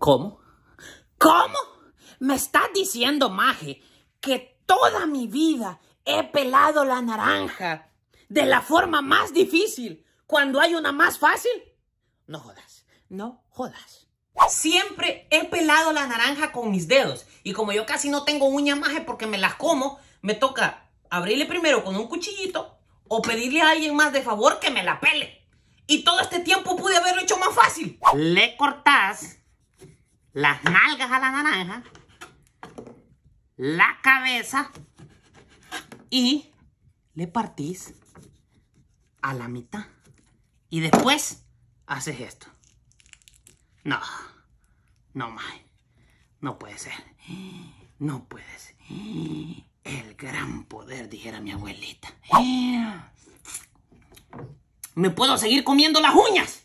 ¿Cómo? ¿Cómo? Me estás diciendo, Maje, que toda mi vida he pelado la naranja de la forma más difícil cuando hay una más fácil. No jodas, no jodas. Siempre he pelado la naranja con mis dedos y como yo casi no tengo uña maje porque me las como, me toca abrirle primero con un cuchillito o pedirle a alguien más de favor que me la pele. Y todo este tiempo pude haberlo hecho más fácil. Le cortás las nalgas a la naranja, la cabeza y le partís a la mitad. Y después haces esto. No, no más. No puede ser. No puede ser. El gran poder, dijera mi abuelita. ¿Me puedo seguir comiendo las uñas?